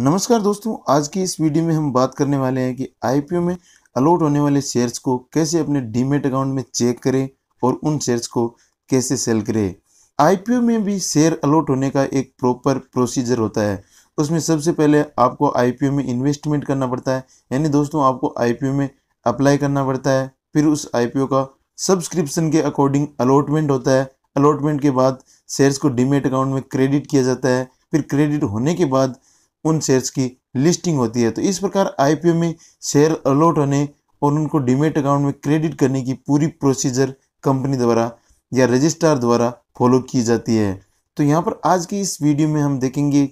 नमस्कार दोस्तों आज की इस वीडियो में हम बात करने वाले हैं कि आईपीओ में अलॉट होने वाले शेयर्स को कैसे अपने डीमेट अकाउंट में चेक करें और उन शेयर्स को कैसे सेल करें आईपीओ में भी शेयर अलॉट होने का एक प्रॉपर प्रोसीजर होता है उसमें सबसे पहले आपको आईपीओ में इन्वेस्टमेंट करना पड़ता है यानी दोस्तों आपको आईपीओ में अप्लाई करना पड़ता है फिर उस आईपीओ का सब्सक्रिप्शन के अकॉर्डिंग अलॉटमेंट होता है अलॉटमेंट के बाद शेयर्स को डीमेट अकाउंट में क्रेडिट किया जाता है फिर क्रेडिट होने के बाद उन शेयर्स की लिस्टिंग होती है तो इस प्रकार आईपीओ में शेयर अलॉट होने और उनको डिमेट अकाउंट में क्रेडिट करने की पूरी प्रोसीजर कंपनी द्वारा या रजिस्ट्रार द्वारा फॉलो की जाती है तो यहाँ पर आज की इस वीडियो में हम देखेंगे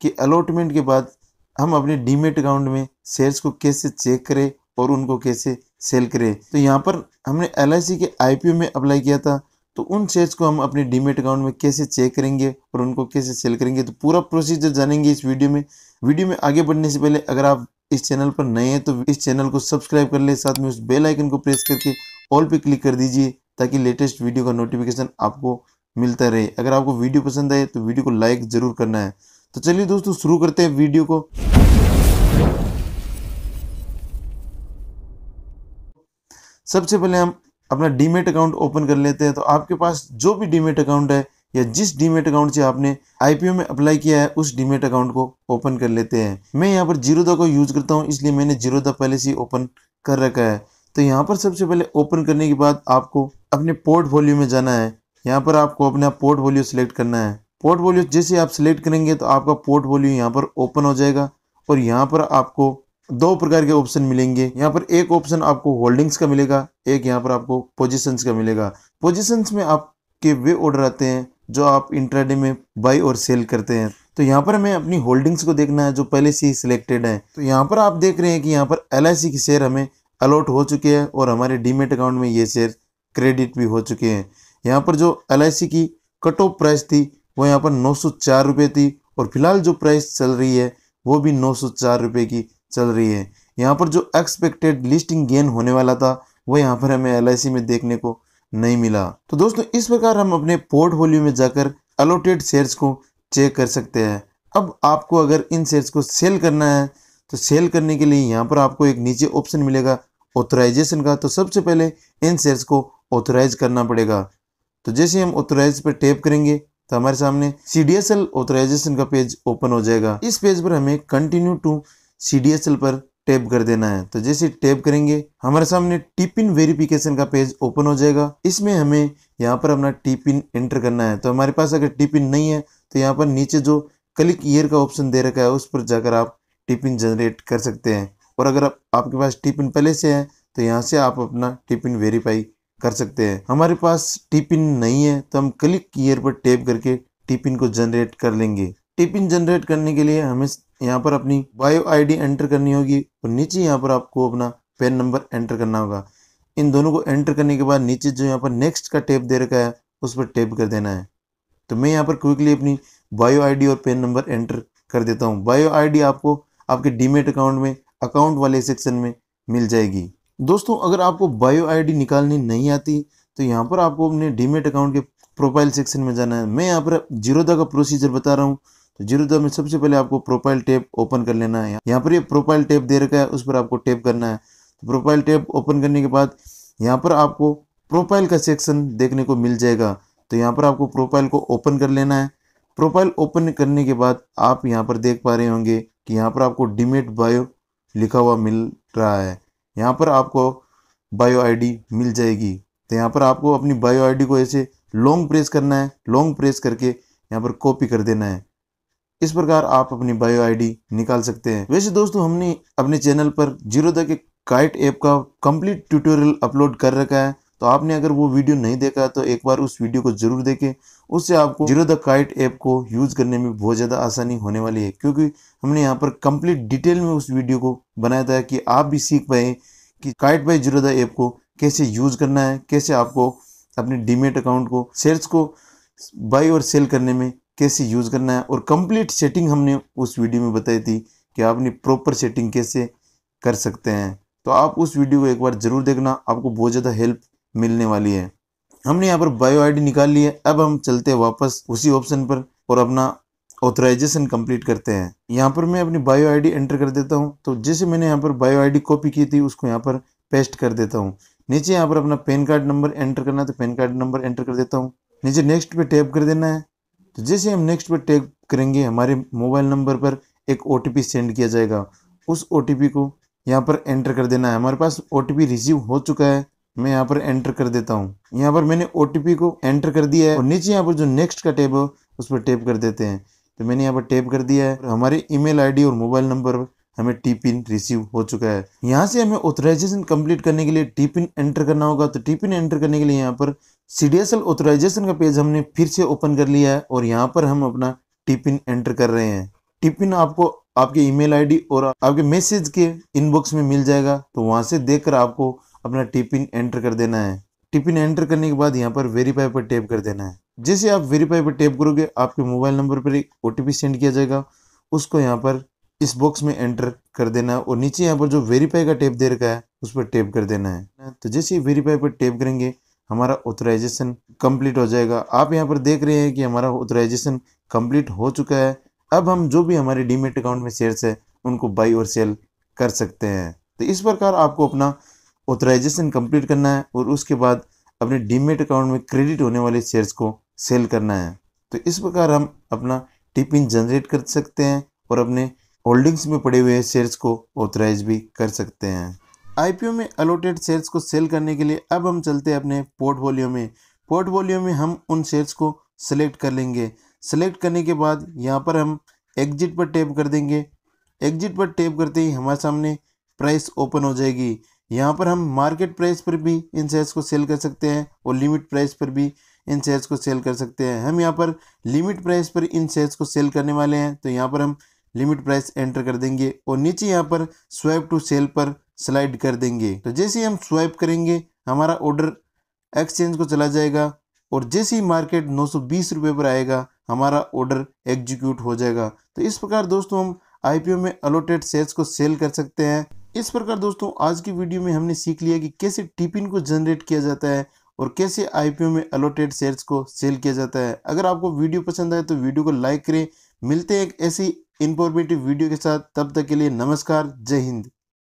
कि अलॉटमेंट के बाद हम अपने डीमेट अकाउंट में शेयर्स को कैसे चेक करें और उनको कैसे सेल करें तो यहाँ पर हमने एल के आई में अप्लाई किया था तो उन शेयर्स को हम अपने डीमेट अकाउंट में कैसे चेक करेंगे और उनको कैसे सेल करेंगे तो पूरा प्रोसीजर जानेंगे इस वीडियो में वीडियो में आगे बढ़ने से पहले अगर आप इस चैनल पर नए हैं तो इस चैनल को सब्सक्राइब कर ले साथ में उस बेल आइकन को प्रेस करके ऑल पे क्लिक कर दीजिए ताकि लेटेस्ट वीडियो का नोटिफिकेशन आपको मिलता रहे अगर आपको वीडियो पसंद आए तो वीडियो को लाइक ज़रूर करना है तो चलिए दोस्तों शुरू करते हैं वीडियो को सबसे पहले हम अपना डीमेट अकाउंट ओपन कर लेते हैं तो आपके पास जो भी डीमेट अकाउंट है या जिस डीमेट अकाउंट से आपने आईपीओ में अप्लाई किया है उस डीमेट अकाउंट को ओपन कर लेते हैं मैं यहाँ पर जीरो को यूज करता हूँ इसलिए मैंने जीरो पहले से ओपन कर रखा है तो यहाँ पर सबसे पहले ओपन करने के बाद आपको अपने पोर्टफोलियो में जाना है यहाँ पर आपको अपना पोर्टफोलियो सिलेक्ट करना है पोर्टफोलियो जैसे आप सिलेक्ट करेंगे तो आपका पोर्टफोलियो यहाँ पर ओपन हो जाएगा और यहाँ पर आपको दो प्रकार के ऑप्शन मिलेंगे यहाँ पर एक ऑप्शन आपको होल्डिंग्स का मिलेगा एक यहाँ पर आपको पोजीशंस का मिलेगा पोजीशंस में आपके वे ऑर्डर आते हैं जो आप इंट्राडे में बाई और सेल करते हैं तो यहाँ पर हमें अपनी होल्डिंग्स को देखना है जो पहले से ही सिलेक्टेड है तो यहाँ पर आप देख रहे हैं कि यहाँ पर एल के शेयर हमें अलॉट हो चुके हैं और हमारे डीमेट अकाउंट में ये शेयर क्रेडिट भी हो चुके हैं यहाँ पर जो एल की कट ऑफ प्राइस थी वो यहाँ पर नौ सौ थी और फिलहाल जो प्राइस चल रही है वो भी नौ सौ की चल रही है यहाँ पर जो एक्सपेक्टेड लिस्टिंग गेन होने वाला था वो यहाँ पर हमें एल में देखने को नहीं मिला तो दोस्तों इस प्रकार हम अपने पोर्टफोलियो में जाकर अलोटेड शेयर्स को चेक कर सकते हैं अब आपको अगर इन शेयर्स को सेल करना है तो सेल करने के लिए यहाँ पर आपको एक नीचे ऑप्शन मिलेगा ऑथोराइजेशन का तो सबसे पहले इन शेयर्स को ऑथोराइज करना पड़ेगा तो जैसे हम ऑथोराइज पर टैप करेंगे तो हमारे सामने सी डी एस ऑथोराइजेशन का पेज ओपन हो जाएगा इस पेज पर हमें कंटिन्यू टू सी पर टैप कर देना है तो जैसे टैप करेंगे हमारे सामने टिप इन वेरिफिकेशन का पेज ओपन हो जाएगा इसमें हमें यहाँ पर अपना टिप इन एंटर करना है तो हमारे पास अगर टिप इन नहीं है तो यहाँ पर नीचे जो क्लिक ईयर का ऑप्शन दे रखा है उस पर जाकर आप टिप इन जनरेट कर सकते हैं और अगर आप, आपके पास टिप इन पहले से है तो यहाँ से आप अपना टिप इन वेरीफाई कर सकते हैं हमारे पास टिप इन नहीं है तो हम क्लिक ईयर पर टैप करके टिप इन को जनरेट कर लेंगे टिपिन जनरेट करने के लिए हमें यहाँ पर अपनी बायो आईडी एंटर करनी होगी और नीचे यहाँ पर आपको अपना पेन नंबर एंटर करना होगा इन दोनों को एंटर करने के बाद नीचे जो यहाँ पर नेक्स्ट का टेप दे रखा है उस पर टेप कर देना है तो मैं यहाँ पर क्विकली अपनी बायो आईडी और पेन नंबर एंटर कर देता हूँ बायो आईडी आपको आपके डीमेट अकाउंट में अकाउंट वाले सेक्शन में मिल जाएगी दोस्तों अगर आपको बायो आईडी निकालनी नहीं आती तो यहाँ पर आपको अपने डीमेट अकाउंट के प्रोफाइल सेक्शन में जाना है मैं यहाँ पर जीरोदा का प्रोसीजर बता रहा हूँ तो जीरो में सबसे पहले आपको प्रोफाइल टेप ओपन कर लेना है यहाँ पर ये प्रोफाइल टेप दे रखा है उस पर आपको टैप करना है तो प्रोफाइल टेप ओपन करने के बाद यहाँ पर आपको प्रोफाइल का सेक्शन देखने को मिल जाएगा तो यहाँ पर आपको प्रोफाइल को ओपन कर लेना है प्रोफाइल ओपन करने के बाद आप यहाँ पर देख पा रहे होंगे कि यहाँ पर आपको डिमेट बायो लिखा हुआ मिल रहा है यहाँ पर आपको बायो आईडी मिल जाएगी तो यहाँ पर आपको अपनी बायो आईडी को ऐसे लॉन्ग प्रेस करना है लॉन्ग प्रेस करके यहाँ पर कॉपी कर देना है इस प्रकार आप अपनी बायो आईडी निकाल सकते हैं वैसे दोस्तों हमने अपने चैनल पर जीरो के काइट ऐप का कंप्लीट ट्यूटोरियल अपलोड कर रखा है तो आपने अगर वो वीडियो नहीं देखा तो एक बार उस वीडियो को जरूर देखें उससे आपको जीरो द काइट ऐप को यूज़ करने में बहुत ज़्यादा आसानी होने वाली है क्योंकि हमने यहाँ पर कंप्लीट डिटेल में उस वीडियो को बनाया था कि आप भी सीख पाए कि काइट बाई जीरो ऐप को कैसे यूज़ करना है कैसे आपको अपने डीमेट अकाउंट को शेयर्स को बाई और सेल करने में कैसे यूज़ करना है और कंप्लीट सेटिंग हमने उस वीडियो में बताई थी कि आप अपनी प्रॉपर सेटिंग कैसे कर सकते हैं तो आप उस वीडियो को एक बार ज़रूर देखना आपको बहुत ज़्यादा हेल्प मिलने वाली है हमने यहाँ पर बायो आईडी निकाल ली है अब हम चलते हैं वापस उसी ऑप्शन पर और अपना ऑथराइजेशन कंप्लीट करते हैं यहाँ पर मैं अपनी बायो आईडी एंटर कर देता हूँ तो जैसे मैंने यहाँ पर बायो आईडी कॉपी की थी उसको यहाँ पर पेस्ट कर देता हूँ नीचे यहाँ पर अपना पैन कार्ड नंबर एंटर करना है तो पैन कार्ड नंबर एंटर कर देता हूँ नीचे नेक्स्ट पे टैप कर देना है तो जैसे हम नेक्स्ट पर टैप करेंगे हमारे मोबाइल नंबर पर एक ओ सेंड किया जाएगा उस ओ को यहाँ पर एंटर कर देना है हमारे पास ओ रिसीव हो चुका है मैं यहाँ पर एंटर कर देता हूँ यहाँ पर मैंने ओ को एंटर कर दिया है और नीचे यहाँ पर जो नेक्स्ट का टेप है उस पर टैप कर देते हैं तो मैंने यहाँ पर टैप कर दिया है हमारे ईमेल आईडी और मोबाइल नंबर पर हमें टी पिन रिसीव हो चुका है यहाँ से हमें ऑथराइजेशन कंप्लीट करने के लिए टी पिन एंटर करना होगा तो टी पिन एंटर करने के लिए यहाँ पर C D S L authorization का पेज हमने फिर से ओपन कर लिया है और यहाँ पर हम अपना टिपिन एंटर कर रहे हैं टिपिन आपको आपके ईमेल आईडी और आपके मैसेज के इनबॉक्स में मिल जाएगा तो वहाँ से देखकर आपको अपना टिपिन एंटर कर देना है टिपिन एंटर करने के बाद यहाँ पर वेरीफाई पर टैप कर देना है जैसे आप वेरीफाई पर टैप करोगे आपके मोबाइल नंबर पर एक ओ सेंड किया जाएगा उसको यहाँ पर इस बॉक्स में एंटर कर देना है और नीचे यहाँ पर जो वेरीफाई का टैप दे रखा है उस पर टैप कर देना है तो जैसे वेरीफाई पर टैप करेंगे हमारा ऑथराइजेशन कंप्लीट हो जाएगा आप यहाँ पर देख रहे हैं कि हमारा ऑथराइजेशन कंप्लीट हो चुका है अब हम जो भी हमारे डीमेट अकाउंट में शेयर्स है उनको बाई और सेल कर सकते हैं तो इस प्रकार आपको अपना ऑथराइजेशन कंप्लीट करना है और उसके बाद अपने डीमेट अकाउंट में क्रेडिट होने वाले शेयर्स को सेल करना है तो इस प्रकार हम अपना टिपिन जनरेट कर सकते हैं और अपने होल्डिंग्स में पड़े हुए शेयर्स को ऑथराइज भी कर सकते हैं आईपीओ में अलोटेड शेयर्स को सेल करने के लिए अब हम चलते हैं अपने पोर्टफोलियो में पोर्टफोलियो में हम उन शेयर्स को सेलेक्ट कर लेंगे सेलेक्ट करने के बाद यहाँ पर हम एग्जिट पर टैप कर देंगे एग्जिट पर टैप करते ही हमारे सामने प्राइस ओपन हो जाएगी यहाँ पर हम मार्केट प्राइस पर भी इन शेयर्स को सेल कर सकते हैं और लिमिट प्राइस पर भी इन शेयर्स को सेल कर सकते हैं हम यहाँ पर लिमिट प्राइस पर इन शेयर्स को सेल करने वाले हैं तो यहाँ पर हम लिमिट प्राइस एंटर कर देंगे और नीचे यहाँ पर स्वाइप टू सेल पर स्लाइड कर देंगे तो जैसे ही हम स्वाइप करेंगे हमारा ऑर्डर एक्सचेंज को चला जाएगा और जैसे ही मार्केट नौ पर आएगा हमारा ऑर्डर एग्जीक्यूट हो जाएगा तो इस प्रकार दोस्तों हम आईपीओ में अलोटेड शेयर्स को सेल कर सकते हैं इस प्रकार दोस्तों आज की वीडियो में हमने सीख लिया कि कैसे टिपिन को जनरेट किया जाता है और कैसे आईपीओ में अलोटेड शेयर्स को सेल किया जाता है अगर आपको वीडियो पसंद आए तो वीडियो को लाइक करें मिलते हैं एक ऐसी इन्फॉर्मेटिव वीडियो के साथ तब तक के लिए नमस्कार जय हिंद